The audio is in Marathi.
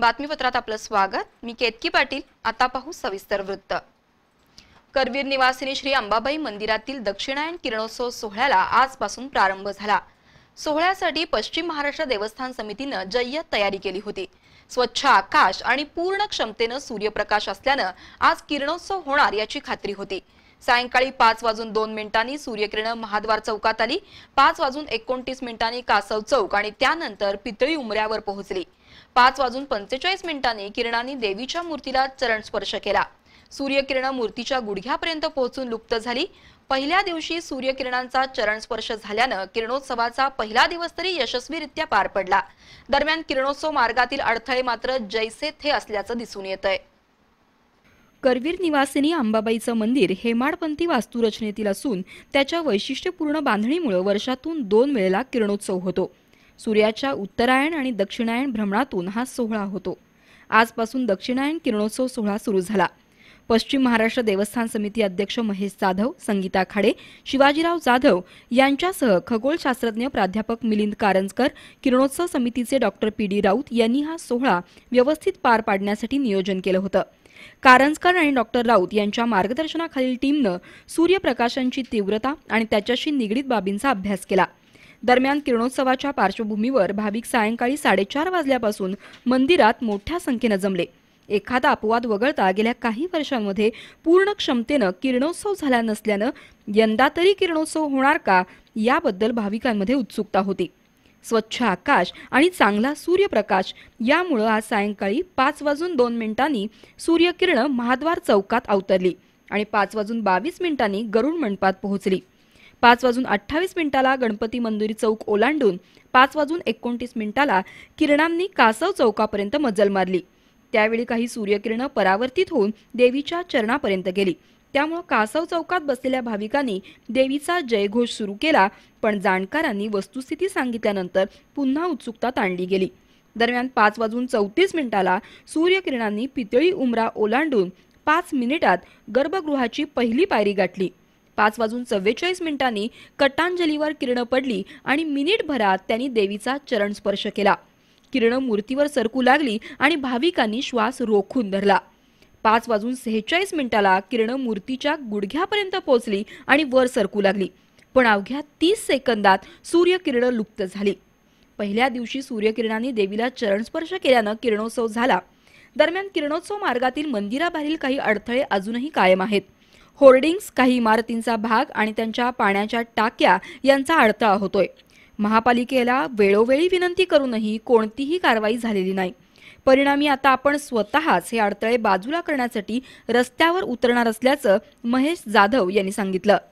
बातमीपत्रात आपलं स्वागत मी केतकी पाटील आता पाहू सविस्तर वृत्त करवीर निवासिनी श्री अंबाबाई मंदिरातील दक्षिणायन किरणोत्सव सोहळ्याला आजपासून प्रारंभ झाला सोहळ्यासाठी पश्चिम महाराष्ट्र देवस्थान समितीनं जय्यत तयारी केली होती स्वच्छ आकाश आणि पूर्ण क्षमतेनं सूर्यप्रकाश असल्यानं आज किरणोत्सव होणार याची खात्री होती सायंकाळी पाच वाजून दोन मिनिटांनी सूर्यकिरण महाद्वार चौकात आली पाच वाजून एकोणतीस मिनिटांनी कासव चौक आणि त्यानंतर पितळी उमऱ्यावर पोहोचली पाच वाजून पंचेचाळीस मिनिटांनी किरणांनी देवीच्या मूर्तीला चरण स्पर्श केला सूर्यकिरण मूर्तीच्या गुडघ्यापर्यंत पोहोचून लुप्त झाली पहिल्या दिवशी सूर्यकिरणांचा चरण स्पर्श झाल्यानं किरणोत्सवाचा पहिला दिवस तरी यशस्वीरित्या पार पडला दरम्यान किरणोत्सव मार्गातील अडथळे मात्र जैसे थे असल्याचं दिसून येत करवीर निवासिनी अंबाबाईचं मंदिर हेमाडपंथी वास्तुरचनेतील असून त्याच्या वैशिष्ट्यपूर्ण बांधणीमुळे वर्षातून दोन वेळेला किरणोत्सव होतो सूर्याच्या उत्तरायण आणि दक्षिणायण भ्रमणातून हा सोहळा होतो आजपासून दक्षिणायन किरणोत्सव सोहळा सुरू झाला पश्चिम महाराष्ट्र देवस्थान समिती अध्यक्ष महेश जाधव संगीता खाडे शिवाजीराव जाधव यांच्यासह खगोलशास्त्रज्ञ प्राध्यापक मिलिंद कारंजकर किरणोत्सव समितीचे डॉक्टर पी डी राऊत यांनी हा सोहळा व्यवस्थित पार पाडण्यासाठी नियोजन केलं होतं कारंजकर आणि डॉक्टर राऊत यांच्या मार्गदर्शनाखालील टीमनं सूर्यप्रकाशांची तीव्रता आणि त्याच्याशी निगडीत बाबींचा अभ्यास केला दरम्यान किरणोत्सवाच्या पार्श्वभूमीवर भाविक सायंकाळी साडेचार वाजल्यापासून मंदिरात मोठ्या संख्येनं जमले एखादा अपवाद वगळता गेल्या काही वर्षांमध्ये पूर्ण क्षमतेनं किरणोत्सव झाला नसल्यानं यंदा तरी किरणोत्सव होणार का याबद्दल भाविकांमध्ये उत्सुकता होती स्वच्छ आकाश आणि चांगला सूर्यप्रकाश यामुळं आज सायंकाळी पाच वाजून दोन मिनिटांनी सूर्यकिरण महाद्वार चौकात अवतरली आणि पाच वाजून बावीस मिनिटांनी गरुड मंडपात पोहोचली पाच वाजून अठ्ठावीस मिनिटाला गणपती मंदिरी चौक ओलांडून पाच वाजून एकोणतीस मिनिटाला किरणांनी कासव चौकापर्यंत मजल मारली त्यावेळी काही सूर्यकिरणं परावर्तित होऊन देवीच्या चरणापर्यंत गेली त्यामुळं कासव चौकात बसलेल्या भाविकांनी देवीचा जयघोष सुरू केला पण जाणकारांनी वस्तुस्थिती सांगितल्यानंतर पुन्हा उत्सुकता ताणली गेली दरम्यान पाच वाजून चौतीस मिनिटाला सूर्यकिरणांनी पितळी उमरा ओलांडून पाच मिनिटात गर्भगृहाची पहिली पायरी गाठली पाच वाजून चव्वेचाळीस मिनिटांनी कटांजलीवर किरण पडली आणि मिनिट भरात त्यांनी देवीचा चरण स्पर्श केला किरण मूर्तीवर सरकू लागली आणि भाविकांनी श्वास रोखून धरला पाच वाजून सेहेचाळीस मिनिटाला किरण मूर्तीच्या गुडघ्यापर्यंत पोहोचली आणि वर सरकू लागली पण अवघ्या तीस सेकंदात सूर्यकिरण लुप्त झाली पहिल्या दिवशी सूर्यकिरणांनी देवीला चरणस्पर्श केल्यानं किरणोत्सव झाला दरम्यान किरणोत्सव मार्गातील मंदिराबाहेरील काही अडथळे अजूनही कायम आहेत होर्डिंग्स काही इमारतींचा भाग आणि त्यांच्या पाण्याच्या टाक्या यांचा अडथळा होतोय महापालिकेला वेळोवेळी विनंती करूनही कोणतीही कारवाई झालेली नाही परिणामी आता आपण स्वतःच हे अडथळे बाजूला करण्यासाठी रस्त्यावर उतरणार असल्याचं महेश जाधव यांनी सांगितलं